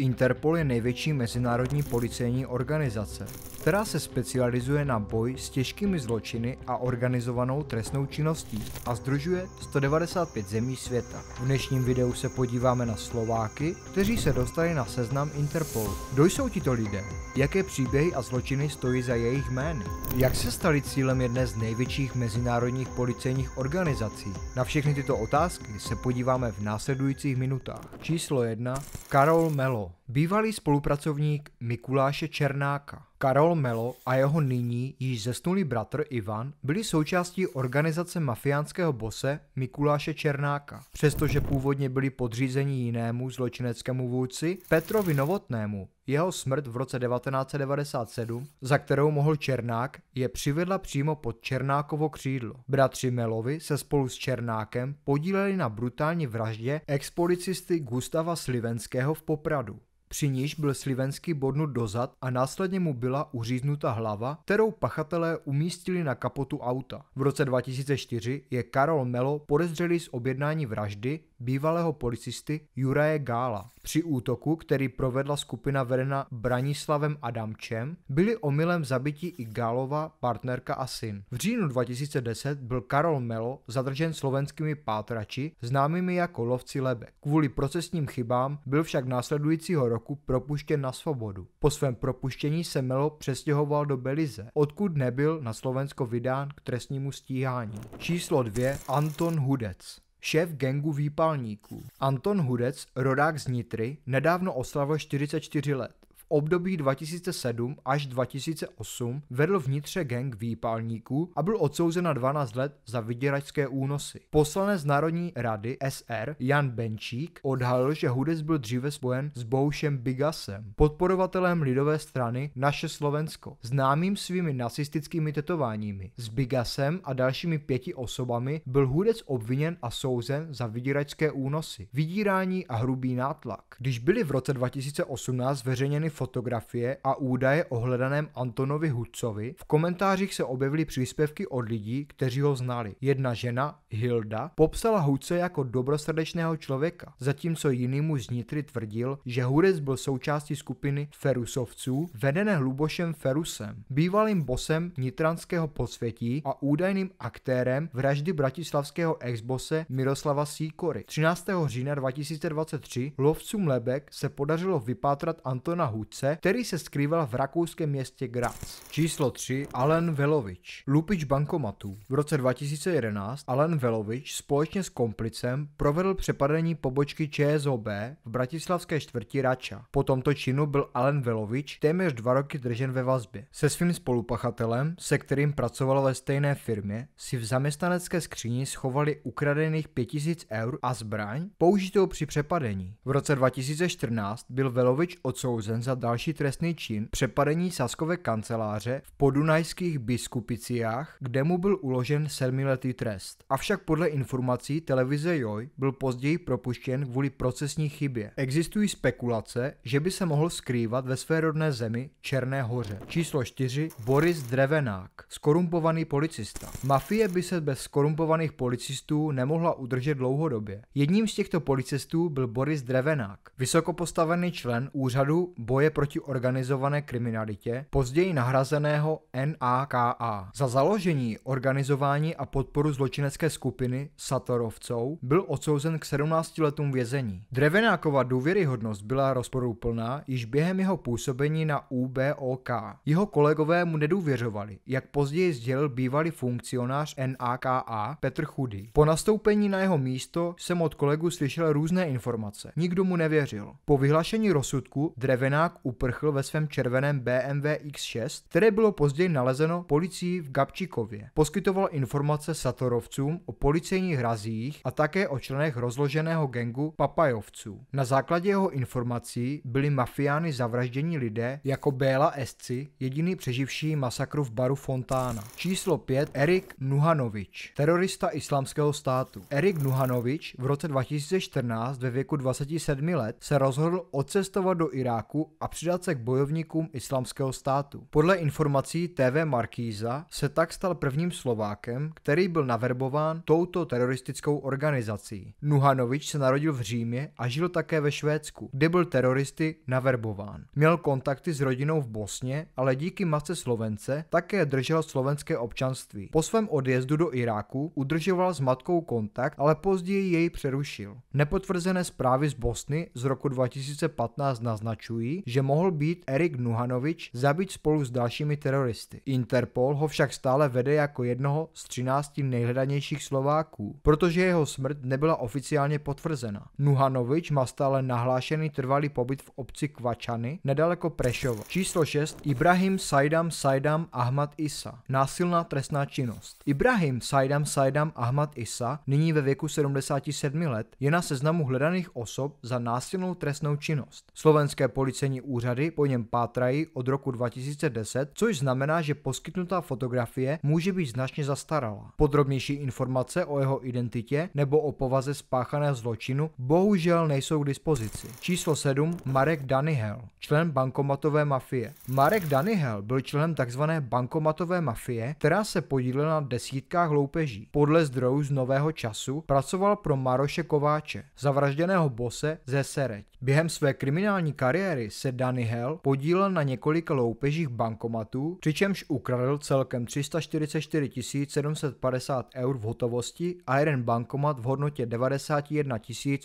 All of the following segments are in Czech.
Interpol je největší mezinárodní policejní organizace, která se specializuje na boj s těžkými zločiny a organizovanou trestnou činností a združuje 195 zemí světa. V dnešním videu se podíváme na Slováky, kteří se dostali na seznam Interpolu. Kdo jsou tito lidé? Jaké příběhy a zločiny stojí za jejich jmény? Jak se stali cílem jedné z největších mezinárodních policejních organizací? Na všechny tyto otázky se podíváme v následujících minutách. Číslo 1. Karol Melo know bývalý spolupracovník Mikuláše Černáka. Karol Melo a jeho nyní již zesnulý bratr Ivan byli součástí organizace mafiánského bose Mikuláše Černáka. Přestože původně byli podřízeni jinému zločineckému vůdci Petrovi Novotnému, jeho smrt v roce 1997, za kterou mohl Černák, je přivedla přímo pod Černákovo křídlo. Bratři Melovi se spolu s Černákem podíleli na brutální vraždě expolicisty Gustava Slivenského v Popradu. Při níž byl Slivenský bodnut dozad a následně mu byla uříznuta hlava, kterou pachatelé umístili na kapotu auta. V roce 2004 je Karol Melo podezřelý z objednání vraždy bývalého policisty Juraje Gála. Při útoku, který provedla skupina vedena Branislavem Adamčem, byli omylem zabiti i Gálova partnerka a syn. V říjnu 2010 byl Karol Melo zadržen slovenskými pátrači, známými jako lovci lebe. Kvůli procesním chybám byl však následujícího roku propuštěn na svobodu. Po svém propuštění se Melo přestěhoval do Belize, odkud nebyl na Slovensko vydán k trestnímu stíhání. Číslo 2. Anton Hudec šéf gengu výpalníků. Anton Hudec, rodák z Nitry, nedávno oslavil 44 let období 2007 až 2008 vedl vnitře gang výpalníků a byl odsouzen na 12 let za vyděračské únosy. Poslanec Národní rady SR Jan Benčík odhalil, že Hudes byl dříve spojen s Boušem Bigasem, podporovatelem lidové strany Naše Slovensko, známým svými nacistickými tetováními. S Bigasem a dalšími pěti osobami byl Hudec obviněn a souzen za vyděračské únosy, vydírání a hrubý nátlak. Když byly v roce 2018 zveřejněny fotografie a údaje o hledaném Antonovi Hudcovi, v komentářích se objevily příspěvky od lidí, kteří ho znali. Jedna žena, Hilda, popsala Hudce jako dobrosrdečného člověka, zatímco jiný mu z Nitry tvrdil, že Hudec byl součástí skupiny Ferusovců, vedené Hlubošem Ferusem, bývalým bosem nitranského posvětí a údajným aktérem vraždy bratislavského exbose Miroslava Síkory. 13. října 2023 lovcům Lebek se podařilo vypátrat Antona Hudce vůdce, který se skrýval v rakouském městě Graz. Číslo 3. Alan Velovič. Lupič bankomatů. V roce 2011 Alan Velovič společně s komplicem provedl přepadení pobočky ČSOB v bratislavské čtvrti Rača. Po tomto činu byl Alan Velovič téměř dva roky držen ve vazbě. Se svým spolupachatelem, se kterým pracoval ve stejné firmě, si v zaměstnanecké skříni schovali ukradených 5000 eur a zbraň použitou při přepadení. V roce 2014 byl Velovič odsouzen za další trestný čin přepadení Saskové kanceláře v podunajských biskupiciách, kde mu byl uložen sedmiletý trest. Avšak podle informací televize Joj byl později propuštěn kvůli procesní chybě. Existují spekulace, že by se mohl skrývat ve své rodné zemi Černé hoře. Číslo 4. Boris Drevenák, skorumpovaný policista. Mafie by se bez skorumpovaných policistů nemohla udržet dlouhodobě. Jedním z těchto policistů byl Boris Drevenák, vysokopostavený člen úřadu boje boje proti organizované kriminalitě, později nahrazeného NAKA. Za založení, organizování a podporu zločinecké skupiny Satorovcov byl odsouzen k 17 letům vězení. Drevenákova důvěryhodnost byla rozporuplná již během jeho působení na UBOK. Jeho kolegové mu nedůvěřovali, jak později sdělil bývalý funkcionář NAKA Petr Chudy. Po nastoupení na jeho místo jsem od kolegu slyšel různé informace. Nikdo mu nevěřil. Po vyhlášení rozsudku Drevenák uprchl ve svém červeném BMW X6, které bylo později nalezeno policií v Gabčikově. Poskytoval informace satorovcům o policejních hrazích a také o členech rozloženého gengu papajovců. Na základě jeho informací byli mafiány zavraždění lidé jako Béla Esci, jediný přeživší masakru v baru Fontána. Číslo 5 Erik Nuhanovič, terorista islámského státu. Erik Nuhanovič v roce 2014 ve věku 27 let se rozhodl odcestovat do Iráku a přidat se k bojovníkům islámského státu. Podle informací TV Markýza se tak stal prvním Slovákem, který byl naverbován touto teroristickou organizací. Nuhanovič se narodil v Římě a žil také ve Švédsku, kde byl teroristy naverbován. Měl kontakty s rodinou v Bosně, ale díky matce Slovence také držel slovenské občanství. Po svém odjezdu do Iráku udržoval s matkou kontakt, ale později jej přerušil. Nepotvrzené zprávy z Bosny z roku 2015 naznačují, že mohl být Erik Nuhanovič zabit spolu s dalšími teroristy. Interpol ho však stále vede jako jednoho z 13 nejhledanějších Slováků, protože jeho smrt nebyla oficiálně potvrzena. Nuhanovič má stále nahlášený trvalý pobyt v obci Kvačany nedaleko Prešova. Číslo 6. Ibrahim Saidam Saidam Ahmad Isa. Násilná trestná činnost. Ibrahim Saidam Saidam Ahmad Isa, nyní ve věku 77 let, je na seznamu hledaných osob za násilnou trestnou činnost. Slovenské policení policejní úřady po něm pátrají od roku 2010, což znamená, že poskytnutá fotografie může být značně zastarala. Podrobnější informace o jeho identitě nebo o povaze spáchaného zločinu bohužel nejsou k dispozici. Číslo 7. Marek Danihel, člen bankomatové mafie. Marek Danihel byl členem tzv. bankomatové mafie, která se podílela na desítkách loupeží. Podle zdrojů z Nového času pracoval pro Maroše Kováče, zavražděného bose ze Sereď. Během své kriminální kariéry se se Danny Hell podílel na několika loupežích bankomatů, přičemž ukradl celkem 344 750 eur v hotovosti a jeden bankomat v hodnotě 91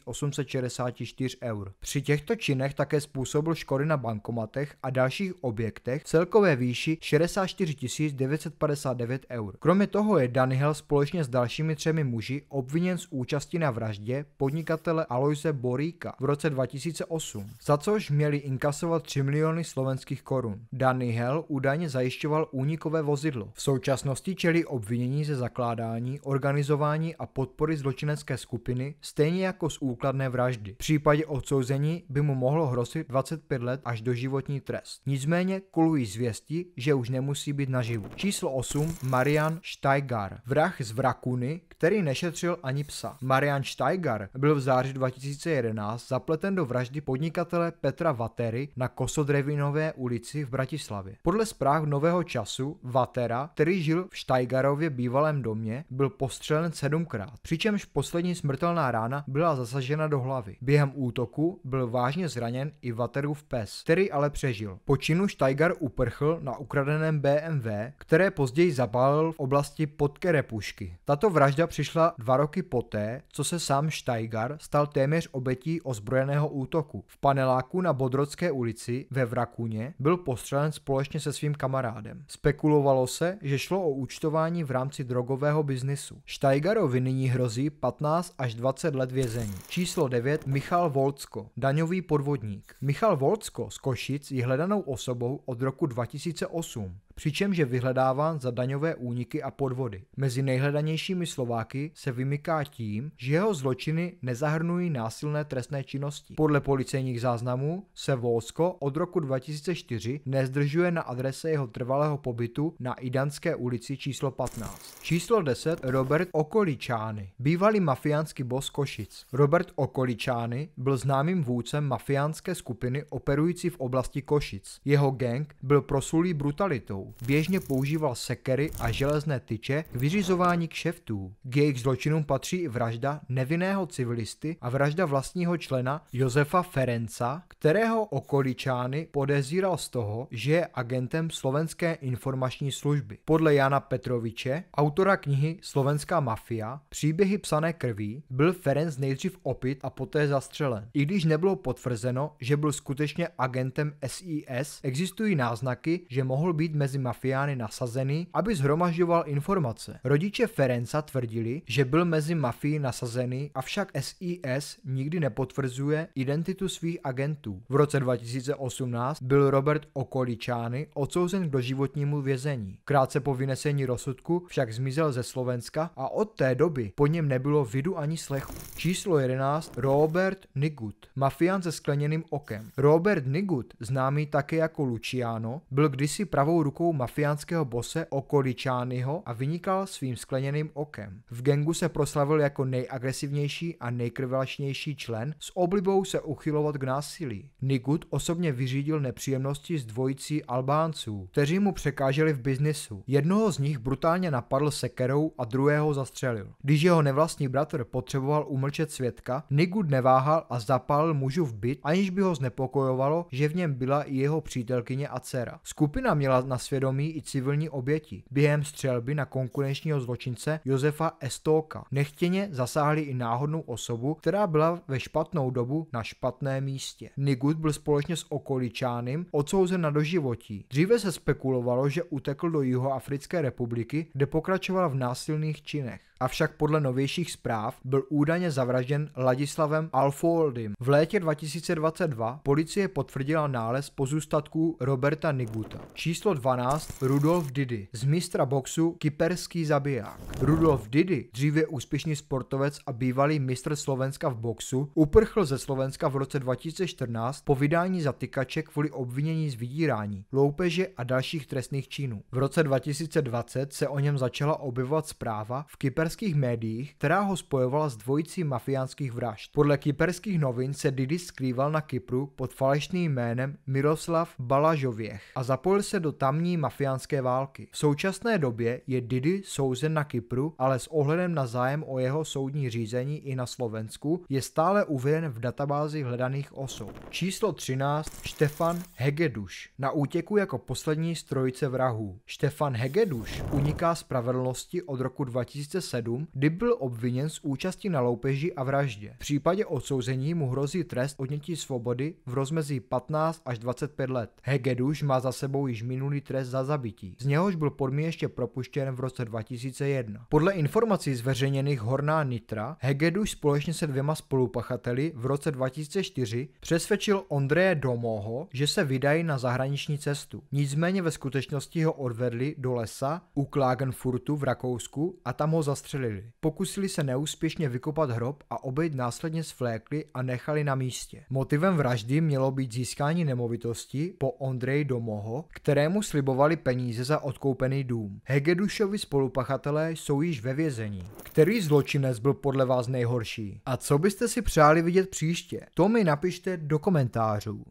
864 eur. Při těchto činech také způsobil škody na bankomatech a dalších objektech celkové výši 64 959 eur. Kromě toho je Danny Hell společně s dalšími třemi muži obviněn z účasti na vraždě podnikatele Aloise Boríka v roce 2008, za což měli inkas inkasovat 3 miliony slovenských korun. Danny Hell údajně zajišťoval únikové vozidlo. V současnosti čelí obvinění ze zakládání, organizování a podpory zločinecké skupiny, stejně jako z úkladné vraždy. V případě odsouzení by mu mohlo hrozit 25 let až do životní trest. Nicméně kulují zvěsti, že už nemusí být naživu. Číslo 8 Marian Steigar, vrah z Vrakuny, který nešetřil ani psa. Marian Steigar byl v září 2011 zapleten do vraždy podnikatele Petra Vatery na Kosodrevinové ulici v Bratislavě. Podle zpráv Nového času Vatera, který žil v Štajgarově bývalém domě, byl postřelen sedmkrát, přičemž poslední smrtelná rána byla zasažena do hlavy. Během útoku byl vážně zraněn i Vaterův pes, který ale přežil. Po činu Štajgar uprchl na ukradeném BMW, které později zapálil v oblasti Podkerepušky. Tato vražda přišla dva roky poté, co se sám Štajgar stal téměř obětí ozbrojeného útoku. V paneláku na Bodrocké ulici ve Vrakuně byl postřelen společně se svým kamarádem. Spekulovalo se, že šlo o účtování v rámci drogového biznisu. Štajgarovi nyní hrozí 15 až 20 let vězení. Číslo 9 Michal Volcko, daňový podvodník. Michal Volcko z Košic je hledanou osobou od roku 2008 přičemž je vyhledáván za daňové úniky a podvody. Mezi nejhledanějšími Slováky se vymyká tím, že jeho zločiny nezahrnují násilné trestné činnosti. Podle policejních záznamů se Volsko od roku 2004 nezdržuje na adrese jeho trvalého pobytu na Idanské ulici číslo 15. Číslo 10 Robert Okoličány, bývalý mafiánský bos Košic. Robert Okoličány byl známým vůdcem mafiánské skupiny operující v oblasti Košic. Jeho gang byl prosulý brutalitou sebou. Běžně používal sekery a železné tyče k vyřizování kšeftů. K jejich zločinům patří i vražda nevinného civilisty a vražda vlastního člena Josefa Ferenca, kterého okoličány podezíral z toho, že je agentem slovenské informační služby. Podle Jana Petroviče, autora knihy Slovenská mafia, příběhy psané krví, byl Ferenc nejdřív opit a poté zastřelen. I když nebylo potvrzeno, že byl skutečně agentem SIS, existují náznaky, že mohl být mezi mezi mafiány nasazený, aby zhromažďoval informace. Rodiče Ferenca tvrdili, že byl mezi mafií nasazený, avšak SIS nikdy nepotvrzuje identitu svých agentů. V roce 2018 byl Robert Okoličány odsouzen k doživotnímu vězení. Krátce po vynesení rozsudku však zmizel ze Slovenska a od té doby po něm nebylo vidu ani slechu. Číslo 11. Robert Nigut. Mafián se skleněným okem. Robert Nigut, známý také jako Luciano, byl kdysi pravou rukou rukou mafiánského bose Okoličányho a vynikal svým skleněným okem. V gengu se proslavil jako nejagresivnější a nejkrvelačnější člen s oblibou se uchylovat k násilí. Nigut osobně vyřídil nepříjemnosti s dvojicí Albánců, kteří mu překáželi v biznisu. Jednoho z nich brutálně napadl sekerou a druhého zastřelil. Když jeho nevlastní bratr potřeboval umlčet svědka, Nigut neváhal a zapálil mužu v byt, aniž by ho znepokojovalo, že v něm byla i jeho přítelkyně a dcera. Skupina měla na svět svědomí i civilní oběti. Během střelby na konkurenčního zločince Josefa Estoka. nechtěně zasáhli i náhodnou osobu, která byla ve špatnou dobu na špatné místě. Nigut byl společně s okoličánem odsouzen na doživotí. Dříve se spekulovalo, že utekl do Jihoafrické republiky, kde pokračoval v násilných činech. Avšak podle novějších zpráv byl údajně zavražděn Ladislavem Alfoldym. V létě 2022 policie potvrdila nález pozůstatků Roberta Niguta. Číslo 12 2012 Rudolf Didi, z mistra boxu kyperský zabiják. Rudolf Didi, dříve úspěšný sportovec a bývalý mistr Slovenska v boxu, uprchl ze Slovenska v roce 2014 po vydání zatykače kvůli obvinění z vydírání, loupeže a dalších trestných činů. V roce 2020 se o něm začala objevovat zpráva v kyperských médiích, která ho spojovala s dvojicí mafiánských vražd. Podle kyperských novin se Didi skrýval na Kypru pod falešným jménem Miroslav Balažověch a zapojil se do tamní vedení mafiánské války. V současné době je Didi souzen na Kypru, ale s ohledem na zájem o jeho soudní řízení i na Slovensku je stále uveden v databázi hledaných osob. Číslo 13 Štefan Hegeduš na útěku jako poslední strojice vrahů. Štefan Hegeduš uniká spravedlnosti od roku 2007, kdy byl obviněn z účasti na loupeži a vraždě. V případě odsouzení mu hrozí trest odnětí svobody v rozmezí 15 až 25 let. Hegeduš má za sebou již minulý trest trest za zabití. Z něhož byl podmi ještě propuštěn v roce 2001. Podle informací zveřejněných Horná Nitra, Hegeduš společně se dvěma spolupachateli v roce 2004 přesvědčil Ondreje Domoho, že se vydají na zahraniční cestu. Nicméně ve skutečnosti ho odvedli do lesa u Klagenfurtu v Rakousku a tam ho zastřelili. Pokusili se neúspěšně vykopat hrob a obejít následně svlékli a nechali na místě. Motivem vraždy mělo být získání nemovitosti po Ondreji Domoho, kterému sliboval kupovali peníze za odkoupený dům. Hegedušovi spolupachatelé jsou již ve vězení. Který zločinec byl podle vás nejhorší? A co byste si přáli vidět příště? To mi napište do komentářů.